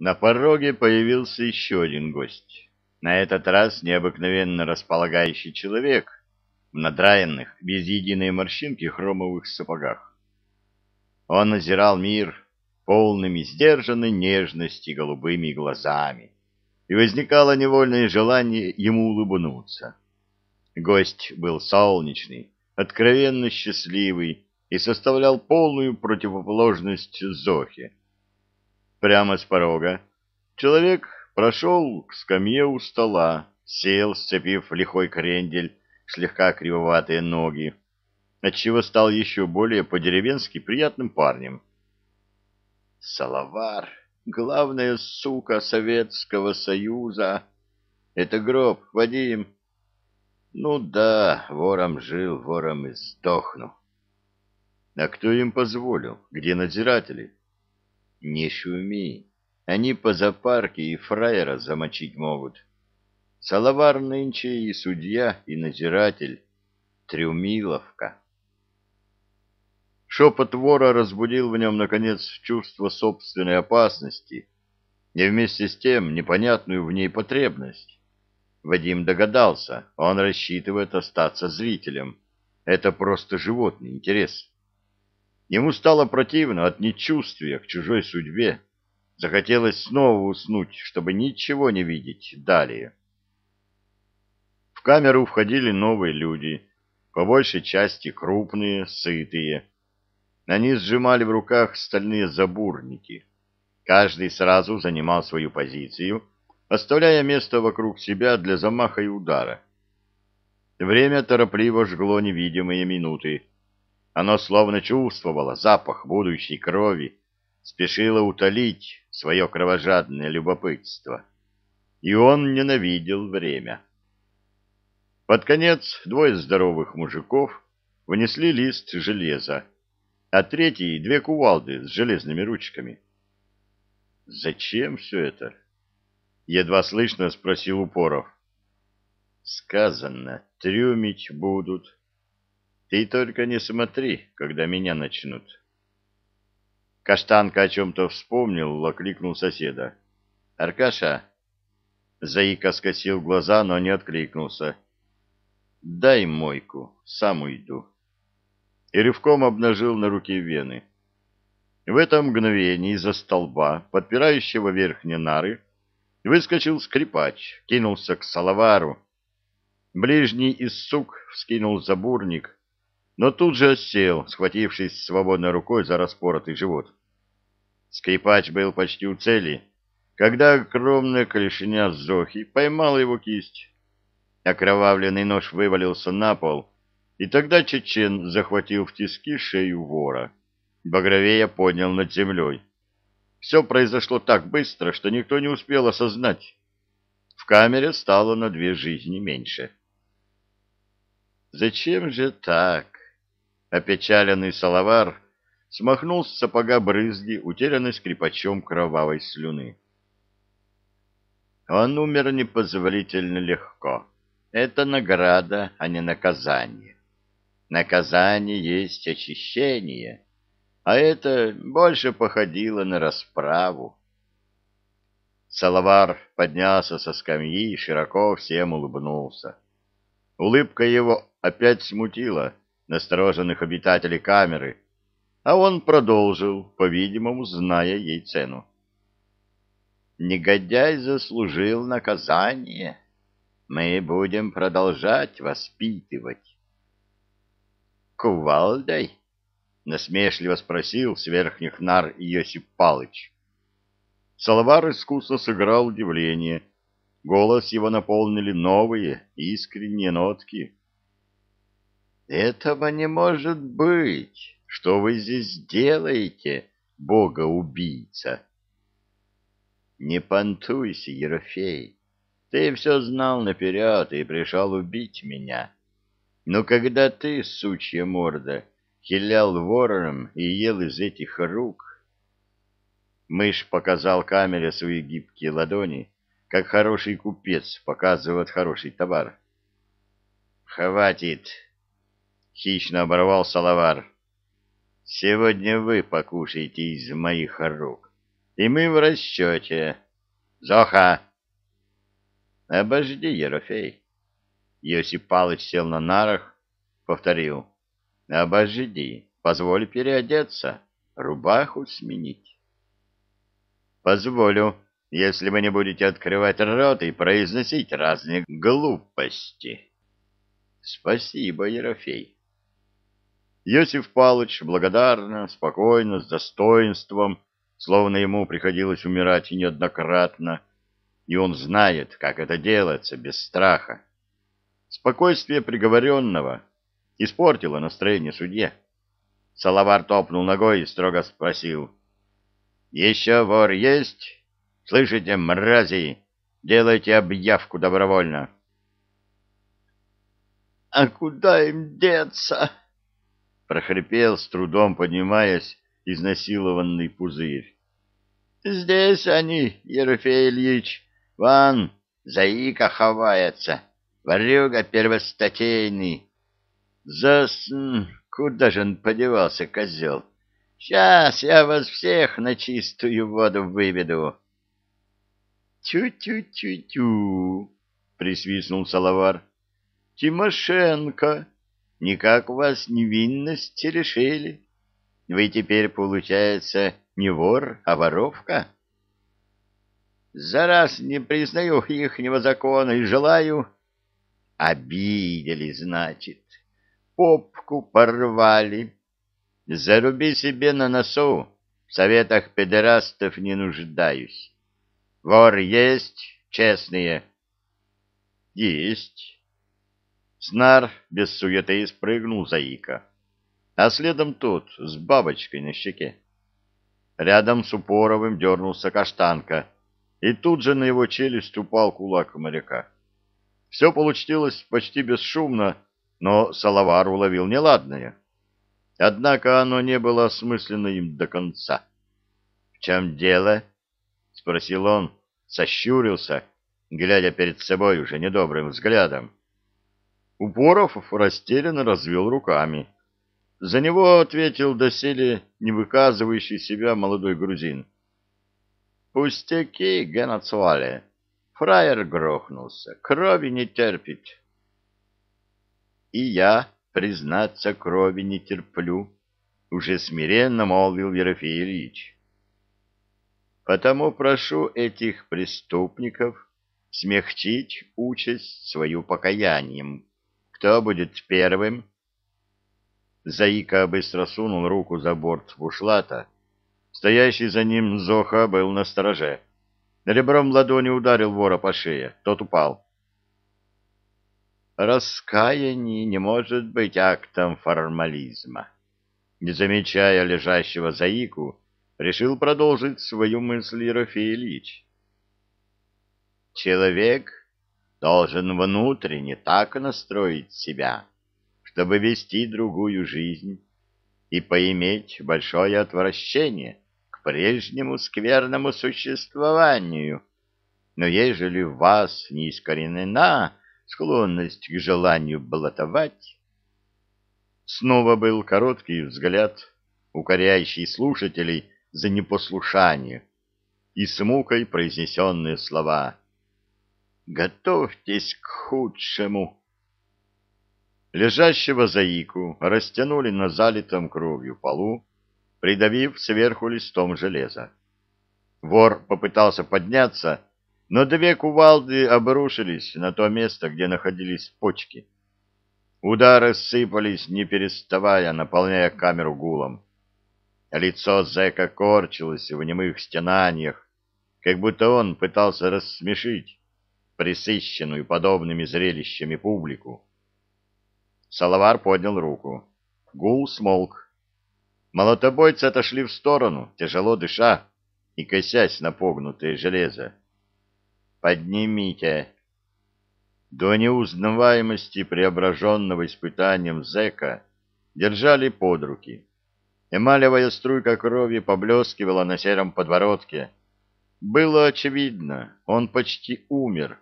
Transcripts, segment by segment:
На пороге появился еще один гость, на этот раз необыкновенно располагающий человек в надраенных, без единой морщинки хромовых сапогах. Он озирал мир полными сдержанной нежности голубыми глазами, и возникало невольное желание ему улыбнуться. Гость был солнечный, откровенно счастливый и составлял полную противоположность Зохе, Прямо с порога человек прошел к скамье у стола, сел, сцепив лихой крендель слегка кривоватые ноги, отчего стал еще более по-деревенски приятным парнем. «Салавар, главная сука Советского Союза! Это гроб, Вадим!» «Ну да, вором жил, вором и сдохну». «А кто им позволил? Где надзиратели?» Не шуми. Они по запарке и фраера замочить могут. Салавар нынче и судья, и назиратель, Трюмиловка. Шепот вора разбудил в нем, наконец, чувство собственной опасности и вместе с тем непонятную в ней потребность. Вадим догадался, он рассчитывает остаться зрителем. Это просто животный интерес. Ему стало противно от нечувствия к чужой судьбе. Захотелось снова уснуть, чтобы ничего не видеть далее. В камеру входили новые люди, по большей части крупные, сытые. Они сжимали в руках стальные забурники. Каждый сразу занимал свою позицию, оставляя место вокруг себя для замаха и удара. Время торопливо жгло невидимые минуты — оно словно чувствовало запах будущей крови, спешило утолить свое кровожадное любопытство. И он ненавидел время. Под конец двое здоровых мужиков вынесли лист железа, а третий — две кувалды с железными ручками. «Зачем все это?» — едва слышно спросил Упоров. «Сказано, трюмить будут». Ты только не смотри, когда меня начнут. Каштанка о чем-то вспомнил, окликнул соседа. «Аркаша!» Заика скосил глаза, но не откликнулся. «Дай мойку, сам уйду». И рывком обнажил на руке вены. В это мгновение из-за столба, подпирающего верхние нары, выскочил скрипач, кинулся к салавару. Ближний из сук вскинул забурник — но тут же осел, схватившись свободной рукой за распоротый живот. Скрипач был почти у цели, когда огромная клешня Зохи поймала его кисть. Окровавленный нож вывалился на пол, и тогда чечен захватил в тиски шею вора. Багровея поднял над землей. Все произошло так быстро, что никто не успел осознать. В камере стало на две жизни меньше. «Зачем же так?» Опечаленный Салавар смахнул с сапога брызги, утерянной скрипачом кровавой слюны. Он умер непозволительно легко. Это награда, а не наказание. Наказание есть очищение, а это больше походило на расправу. Салавар поднялся со скамьи и широко всем улыбнулся. Улыбка его опять смутила — настороженных обитателей камеры, а он продолжил, по-видимому, зная ей цену. «Негодяй заслужил наказание. Мы будем продолжать воспитывать». «Кувалдой?» — насмешливо спросил с верхних нар Иосип Палыч. Салавар искусно сыграл удивление. Голос его наполнили новые, искренние нотки. «Этого не может быть! Что вы здесь делаете, бога-убийца?» «Не понтуйся, Ерофей! Ты все знал наперед и пришел убить меня. Но когда ты, сучья морда, хилял вором и ел из этих рук...» Мышь показал камере свои гибкие ладони, как хороший купец показывает хороший товар. «Хватит!» хищно оборвал Салавар. Сегодня вы покушаете из моих рук, и мы в расчете. Зоха! Обожди, Ерофей. Йосип Палыч сел на нарах, повторил. Обожди, позволь переодеться, рубаху сменить. Позволю, если вы не будете открывать рот и произносить разные глупости. Спасибо, Ерофей. Иосиф Палыч благодарно, спокойно, с достоинством, словно ему приходилось умирать неоднократно, и он знает, как это делается, без страха. Спокойствие приговоренного испортило настроение судье. Салавар топнул ногой и строго спросил. — Еще вор есть? Слышите, мрази, делайте объявку добровольно. — А куда им деться? прохрипел с трудом, поднимаясь изнасилованный пузырь. Здесь они, Ерофей Ильич, ван, заика ховается, ворюга первостатейный. Зас... куда же он подевался, козел? Сейчас я вас всех на чистую воду выведу. Тю-тю-тю-тю, присвистнул Салавар. Тимошенко, никак у вас невинность решили. Вы теперь, получается, не вор, а воровка? За раз не признаю ихнего закона и желаю... Обидели, значит, попку порвали. Заруби себе на носу, в советах педерастов не нуждаюсь. Вор есть, честные? Есть. Снар без суеты спрыгнул заика, а следом тот с бабочкой на щеке. Рядом с Упоровым дернулся каштанка, и тут же на его челюсть упал кулак моряка. Все получилось почти бесшумно, но Салавар уловил неладное. Однако оно не было осмысленно им до конца. — В чем дело? — спросил он, сощурился, глядя перед собой уже недобрым взглядом. Упоров растерянно развел руками. За него ответил доселе не выказывающий себя молодой грузин. «Пустяки, Генацуале! Фраер грохнулся, крови не терпит!» «И я, признаться, крови не терплю», — уже смиренно молвил Ерофей Ильич. «Потому прошу этих преступников смягчить участь свою покаянием кто будет первым? Заика быстро сунул руку за борт бушлата. Стоящий за ним Зоха был на стороже. Ребром ладони ударил вора по шее. Тот упал. Раскаяние не может быть актом формализма. Не замечая лежащего Заику, решил продолжить свою мысль Ерофей Ильич. Человек должен внутренне так настроить себя, чтобы вести другую жизнь и поиметь большое отвращение к прежнему скверному существованию. Но ежели в вас не искоренена склонность к желанию блатовать, снова был короткий взгляд, укоряющий слушателей за непослушание, и с мукой произнесенные слова — готовьтесь к худшему. Лежащего заику растянули на залитом кровью полу, придавив сверху листом железа. Вор попытался подняться, но две кувалды обрушились на то место, где находились почки. Удары сыпались, не переставая, наполняя камеру гулом. Лицо зэка корчилось в немых стенаниях, как будто он пытался рассмешить присыщенную подобными зрелищами публику. Салавар поднял руку. Гул смолк. Молотобойцы отошли в сторону, тяжело дыша и косясь на погнутое железо. «Поднимите!» До неузнаваемости преображенного испытанием зэка держали под руки. Эмалевая струйка крови поблескивала на сером подворотке. Было очевидно, он почти умер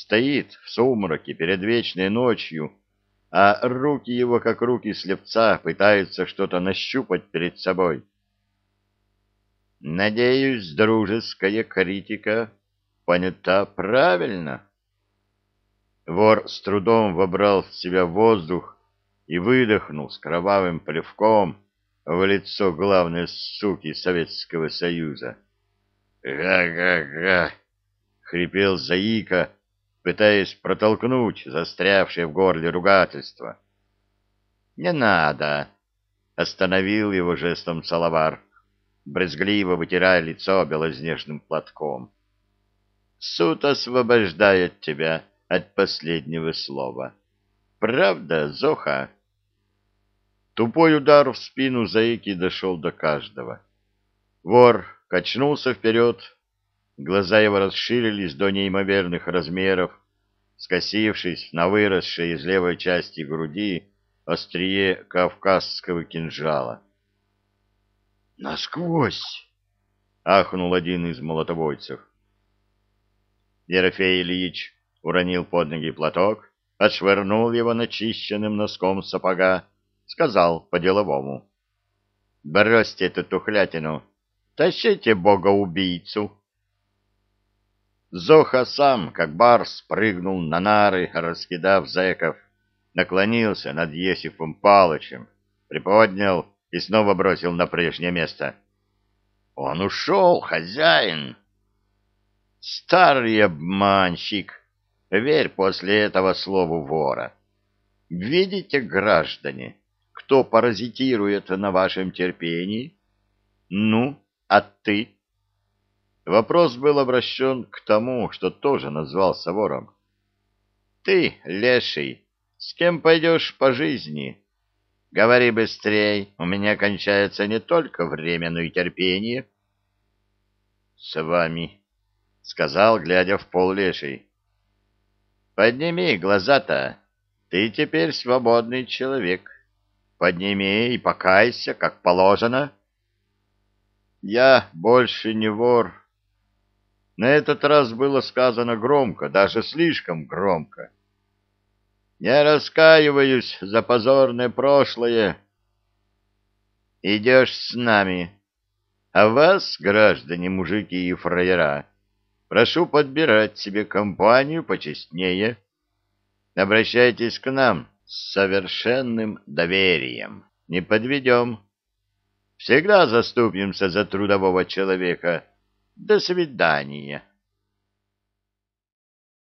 Стоит в сумраке перед вечной ночью, а руки его, как руки слепца, пытаются что-то нащупать перед собой. Надеюсь, дружеская критика понята правильно. Вор с трудом вобрал в себя воздух и выдохнул с кровавым плевком в лицо главной суки Советского Союза. «Га-га-га!» — хрипел Заика, пытаясь протолкнуть застрявшее в горле ругательство. «Не надо!» — остановил его жестом Салавар, брезгливо вытирая лицо белоснежным платком. «Суд освобождает тебя от последнего слова. Правда, Зоха?» Тупой удар в спину Заики дошел до каждого. Вор качнулся вперед, Глаза его расширились до неимоверных размеров, скосившись на выросшее из левой части груди острие кавказского кинжала. «Насквозь!» — ахнул один из молотобойцев. Ерофей Ильич уронил под ноги платок, отшвырнул его начищенным носком сапога, сказал по-деловому. «Бросьте эту тухлятину, тащите бога-убийцу!» Зоха сам, как барс, прыгнул на нары, раскидав зэков, наклонился над Есифом Палычем, приподнял и снова бросил на прежнее место. «Он ушел, хозяин!» «Старый обманщик! Верь после этого слову вора! Видите, граждане, кто паразитирует на вашем терпении? Ну, а ты?» Вопрос был обращен к тому, что тоже назвался вором. «Ты, леший, с кем пойдешь по жизни? Говори быстрей, у меня кончается не только время, но и терпение». «С вами», — сказал, глядя в пол леший. «Подними глаза-то, ты теперь свободный человек. Подними и покайся, как положено». «Я больше не вор», на этот раз было сказано громко, даже слишком громко. «Не раскаиваюсь за позорное прошлое». «Идешь с нами. А вас, граждане, мужики и фраера, прошу подбирать себе компанию почестнее. Обращайтесь к нам с совершенным доверием. Не подведем. Всегда заступимся за трудового человека» До свидания.